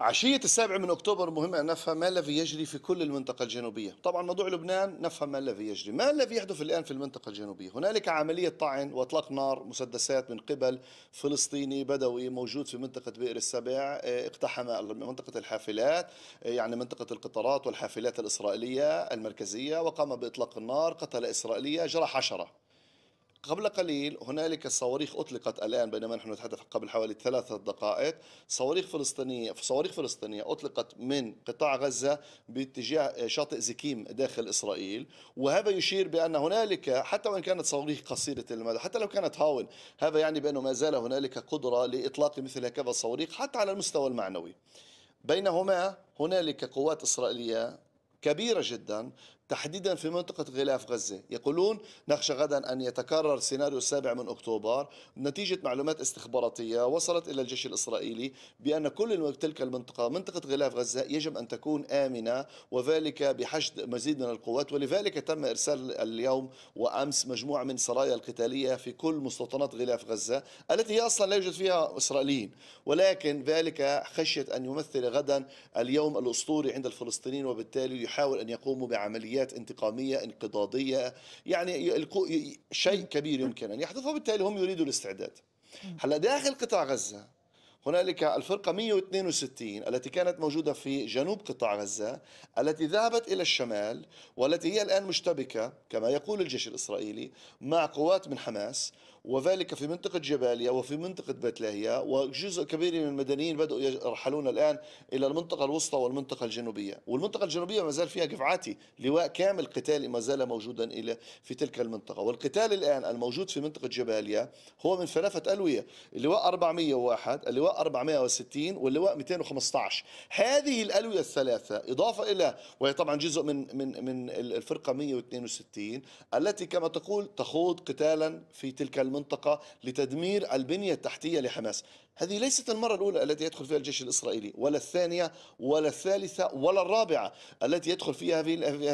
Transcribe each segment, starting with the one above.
عشية السابع من أكتوبر مهم أن نفهم ما الذي يجري في كل المنطقة الجنوبية طبعا موضوع لبنان نفهم ما الذي يجري ما الذي يحدث الآن في المنطقة الجنوبية هنالك عملية طعن وإطلاق نار مسدسات من قبل فلسطيني بدوي موجود في منطقة بئر السبع آه، اقتحم منطقة الحافلات آه، يعني منطقة القطارات والحافلات الإسرائيلية المركزية وقام بإطلاق النار قتل إسرائيلية جرح عشرة قبل قليل هنالك صواريخ اطلقت الان بينما نحن نتحدث قبل حوالي ثلاثة دقائق صواريخ فلسطينيه صواريخ فلسطينيه اطلقت من قطاع غزه باتجاه شاطئ زكيم داخل اسرائيل وهذا يشير بان هنالك حتى وان كانت صواريخ قصيره المدى حتى لو كانت هاون هذا يعني بانه ما زال هنالك قدره لاطلاق مثل هكذا الصواريخ حتى على المستوى المعنوي بينهما هنالك قوات اسرائيليه كبيرة جدا تحديدا في منطقة غلاف غزة يقولون نخشى غدا أن يتكرر سيناريو السابع من أكتوبر نتيجة معلومات استخباراتية وصلت إلى الجيش الإسرائيلي بأن كل تلك المنطقة منطقة غلاف غزة يجب أن تكون آمنة وذلك بحشد مزيد من القوات ولذلك تم إرسال اليوم وأمس مجموعة من السرايا القتالية في كل مستوطنات غلاف غزة التي هي أصلا لا يوجد فيها إسرائيليين ولكن ذلك خشية أن يمثل غدا اليوم الأسطوري عند الفلسطينيين وبالتالي يحاول أن يقوموا بعمليات عمليات انتقامية انقضاضية يعني شيء كبير يمكن أن يحدث وبالتالي هم يريدوا الاستعداد هلا داخل قطاع غزة هنالك الفرقة 162 التي كانت موجودة في جنوب قطاع غزة التي ذهبت إلى الشمال والتي هي الآن مشتبكة كما يقول الجيش الإسرائيلي مع قوات من حماس وذلك في منطقة جباليا وفي منطقة بتلاهيا وجزء كبير من المدنيين بدأوا يرحلون الآن إلى المنطقة الوسطى والمنطقة الجنوبية والمنطقة الجنوبية ما زال فيها جفعاتي لواء كامل قتالي ما زال موجودا إلى في تلك المنطقة والقتال الآن الموجود في منطقة جباليا هو من ثلاثة ألوية اللواء 401 اللواء 460 واللواء 215 هذه الألوية الثلاثة إضافة إلى وهي طبعا جزء من من من الفرقة 162 التي كما تقول تخوض قتالا في تلك المنطقة لتدمير البنية التحتية لحماس هذه ليست المرة الأولى التي يدخل فيها الجيش الإسرائيلي ولا الثانية ولا الثالثة ولا الرابعة التي يدخل فيها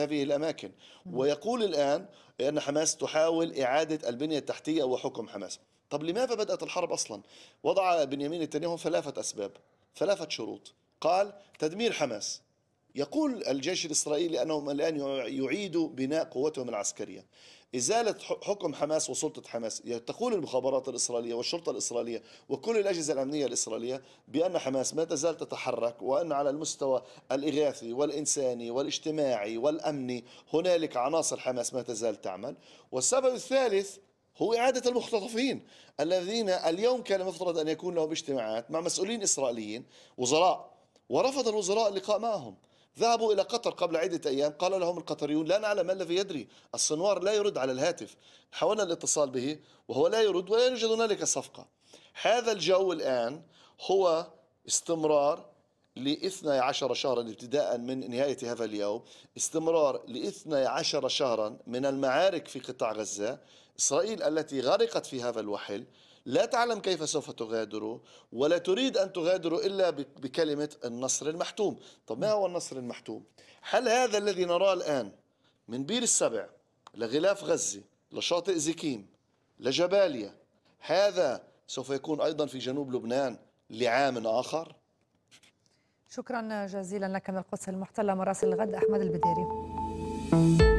هذه الأماكن نعم. ويقول الآن أن حماس تحاول إعادة البنية التحتية وحكم حماس طب لماذا بدأت الحرب أصلا؟ وضع بنيامين نتنياهو ثلاثة أسباب ثلاثة شروط قال تدمير حماس يقول الجيش الإسرائيلي أنهم الآن يعيدوا بناء قوتهم العسكرية إزالة حكم حماس وسلطة حماس يعني تقول المخابرات الإسرائيلية والشرطة الإسرائيلية وكل الأجهزة الأمنية الإسرائيلية بأن حماس ما تزال تتحرك وأن على المستوى الإغاثي والإنساني والاجتماعي والأمني هنالك عناصر حماس ما تزال تعمل والسبب الثالث هو إعادة المختطفين الذين اليوم كان مفترض أن يكون لهم اجتماعات مع مسؤولين إسرائيليين وزراء ورفض الوزراء اللقاء معهم ذهبوا إلى قطر قبل عدة أيام قال لهم القطريون لا نعلم ما الذي يدري السنوار لا يرد على الهاتف حاولنا الاتصال به وهو لا يرد ولا يوجد هنالك صفقة هذا الجو الآن هو استمرار لاثنى عشر شهرا ابتداء من نهاية هذا اليوم استمرار لاثنى عشر شهرا من المعارك في قطاع غزة إسرائيل التي غرقت في هذا الوحل لا تعلم كيف سوف تغادر ولا تريد أن تغادر إلا بكلمة النصر المحتوم طب ما هو النصر المحتوم هل هذا الذي نراه الآن من بير السبع لغلاف غزة لشاطئ زكيم لجباليا هذا سوف يكون أيضا في جنوب لبنان لعام آخر شكرا جزيلا لك من القدس المحتلة مراسل الغد أحمد البديري